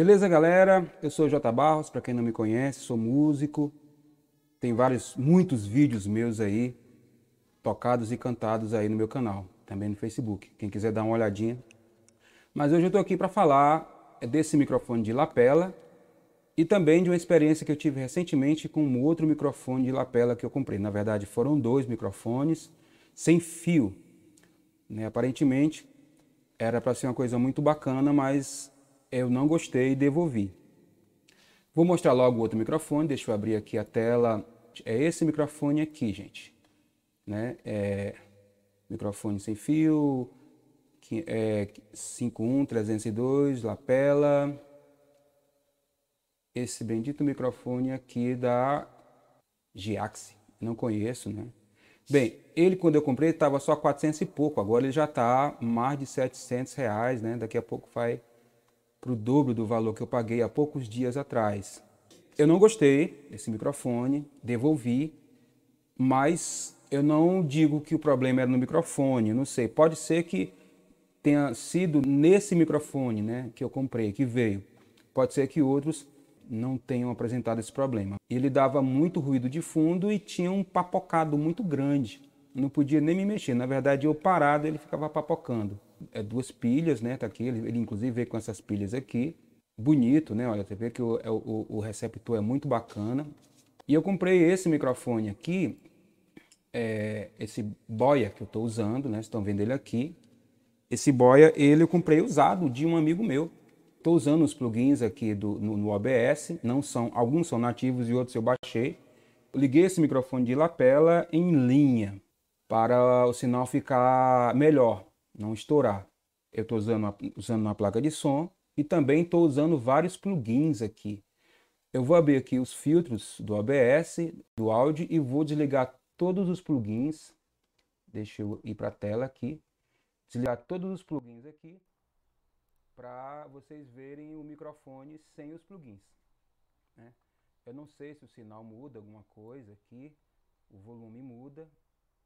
Beleza, galera? Eu sou o J Barros, para quem não me conhece, sou músico. Tem vários, muitos vídeos meus aí, tocados e cantados aí no meu canal, também no Facebook. Quem quiser dar uma olhadinha. Mas hoje eu estou aqui para falar desse microfone de lapela e também de uma experiência que eu tive recentemente com um outro microfone de lapela que eu comprei. Na verdade, foram dois microfones sem fio. Né? Aparentemente, era para ser uma coisa muito bacana, mas eu não gostei e devolvi. Vou mostrar logo o outro microfone, deixa eu abrir aqui a tela. É esse microfone aqui, gente. Né? É, microfone sem fio, é, 51 lapela. Esse bendito microfone aqui da Giaxi, não conheço, né? Bem, ele quando eu comprei estava só 400 e pouco, agora ele já está mais de 700 reais, né? Daqui a pouco vai para o dobro do valor que eu paguei há poucos dias atrás. Eu não gostei desse microfone, devolvi, mas eu não digo que o problema era no microfone, não sei. Pode ser que tenha sido nesse microfone né, que eu comprei, que veio. Pode ser que outros não tenham apresentado esse problema. Ele dava muito ruído de fundo e tinha um papocado muito grande. Não podia nem me mexer. Na verdade, eu parado, ele ficava papocando é, duas pilhas, né? Tá aqui, ele, ele inclusive veio com essas pilhas aqui. Bonito, né? Olha, você vê que é o, o, o receptor é muito bacana. E eu comprei esse microfone aqui, é, esse boia que eu tô usando, né? Vocês estão vendo ele aqui. Esse boia, ele eu comprei usado de um amigo meu. Estou usando os plugins aqui do, no, no, OBS, não são, alguns são nativos e outros eu baixei. liguei esse microfone de lapela em linha para o sinal ficar melhor não estourar. Eu estou usando, uma, usando uma placa de som e também estou usando vários plugins aqui. Eu vou abrir aqui os filtros do ABS, do áudio e vou desligar todos os plugins. Deixa eu ir para a tela aqui. Desligar todos os plugins aqui para vocês verem o microfone sem os plugins. Né? Eu não sei se o sinal muda alguma coisa aqui, o volume muda.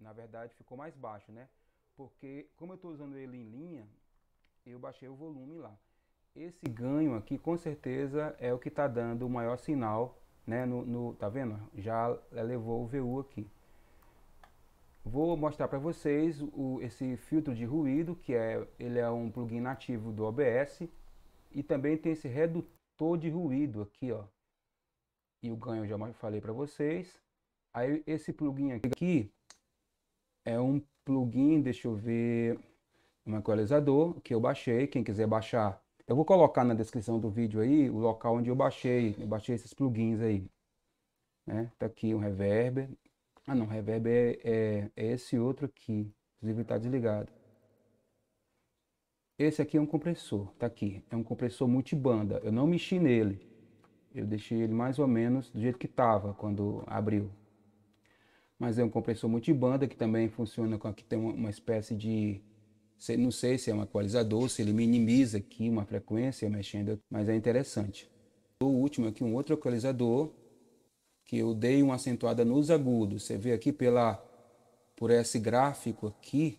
Na verdade ficou mais baixo, né? Porque como eu estou usando ele em linha, eu baixei o volume lá. Esse ganho aqui com certeza é o que está dando o maior sinal, né? No, no, tá vendo? Já elevou o VU aqui. Vou mostrar para vocês o, esse filtro de ruído, que é, ele é um plugin nativo do OBS. E também tem esse redutor de ruído aqui, ó. E o ganho eu já falei para vocês. Aí esse plugin aqui é um plugin, deixa eu ver, um equalizador que eu baixei, quem quiser baixar. Eu vou colocar na descrição do vídeo aí o local onde eu baixei, eu baixei esses plugins aí. Né? Tá aqui um reverb. Ah não, reverb é, é, é esse outro aqui, inclusive tá desligado. Esse aqui é um compressor, tá aqui. É um compressor multibanda. Eu não mexi nele. Eu deixei ele mais ou menos do jeito que tava quando abriu mas é um compressor multibanda que também funciona com aqui tem uma, uma espécie de não sei se é um equalizador, se ele minimiza aqui uma frequência mexendo, mas é interessante. O último aqui, um outro equalizador, que eu dei uma acentuada nos agudos. Você vê aqui pela, por esse gráfico aqui,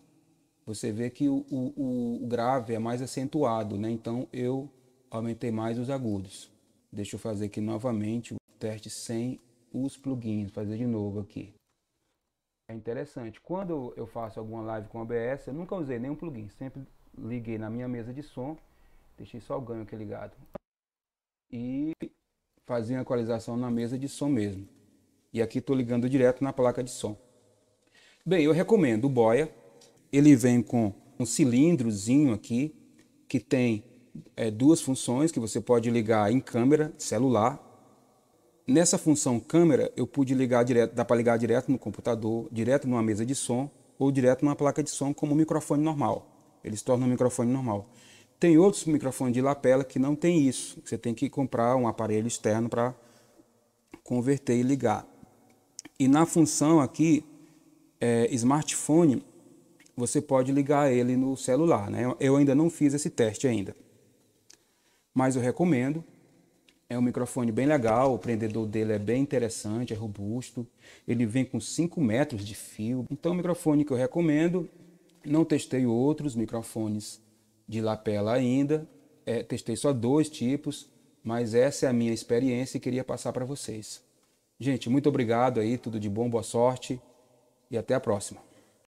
você vê que o, o, o grave é mais acentuado, né? Então eu aumentei mais os agudos. Deixa eu fazer aqui novamente o teste sem os plugins, fazer de novo aqui interessante. Quando eu faço alguma live com OBS, eu nunca usei nenhum plugin, sempre liguei na minha mesa de som, deixei só o ganho aqui ligado e fazia a equalização na mesa de som mesmo. E aqui estou ligando direto na placa de som. Bem, eu recomendo o Boia. Ele vem com um cilindrozinho aqui que tem é, duas funções que você pode ligar em câmera celular Nessa função câmera, eu pude ligar direto, dá para ligar direto no computador, direto numa mesa de som ou direto numa placa de som como um microfone normal. Ele se torna um microfone normal. Tem outros microfones de lapela que não tem isso. Você tem que comprar um aparelho externo para converter e ligar. E na função aqui, é, smartphone, você pode ligar ele no celular. Né? Eu ainda não fiz esse teste ainda. Mas eu recomendo, é um microfone bem legal, o prendedor dele é bem interessante, é robusto. Ele vem com 5 metros de fio. Então, é um microfone que eu recomendo. Não testei outros microfones de lapela ainda. É, testei só dois tipos, mas essa é a minha experiência e queria passar para vocês. Gente, muito obrigado aí, tudo de bom, boa sorte e até a próxima.